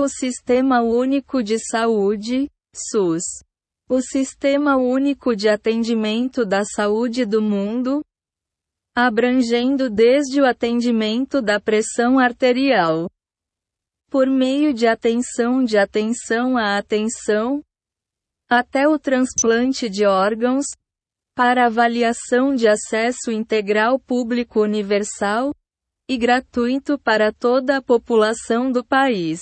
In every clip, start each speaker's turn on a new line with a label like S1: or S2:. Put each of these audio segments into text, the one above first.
S1: o Sistema Único de Saúde, SUS. O Sistema Único de Atendimento da Saúde do Mundo, abrangendo desde o atendimento da pressão arterial, por meio de atenção de atenção à atenção, até o transplante de órgãos, para avaliação de acesso integral público universal e gratuito para toda a população do país.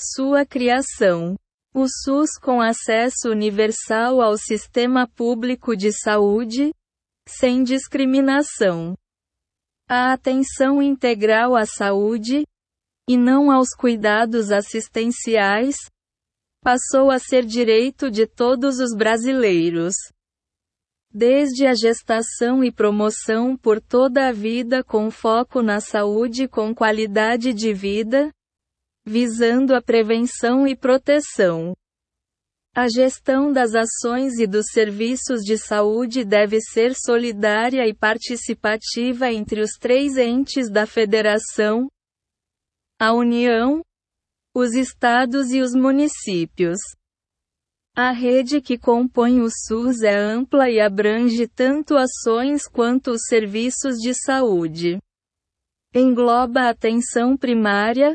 S1: Sua criação. O SUS com acesso universal ao sistema público de saúde, sem discriminação. A atenção integral à saúde, e não aos cuidados assistenciais, passou a ser direito de todos os brasileiros. Desde a gestação e promoção por toda a vida com foco na saúde com qualidade de vida, visando a prevenção e proteção. A gestão das ações e dos serviços de saúde deve ser solidária e participativa entre os três entes da Federação, a União, os estados e os municípios. A rede que compõe o SUS é ampla e abrange tanto ações quanto os serviços de saúde. Engloba atenção primária,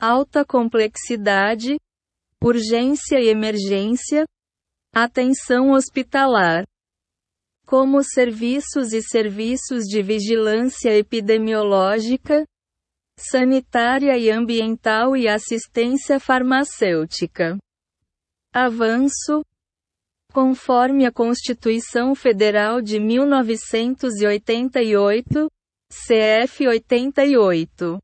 S1: alta complexidade, urgência e emergência, atenção hospitalar, como serviços e serviços de vigilância epidemiológica, sanitária e ambiental e assistência farmacêutica. Avanço. Conforme a Constituição Federal de 1988, CF 88.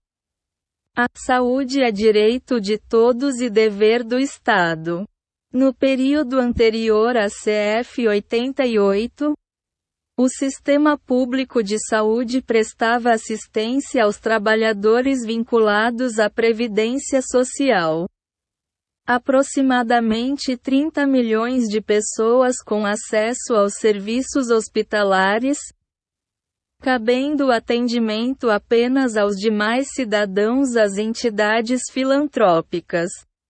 S1: A saúde é direito de todos e dever do Estado. No período anterior à CF 88, o sistema público de saúde prestava assistência aos trabalhadores vinculados à previdência social. Aproximadamente 30 milhões de pessoas com acesso aos serviços hospitalares, cabendo atendimento apenas aos demais cidadãos às entidades filantrópicas.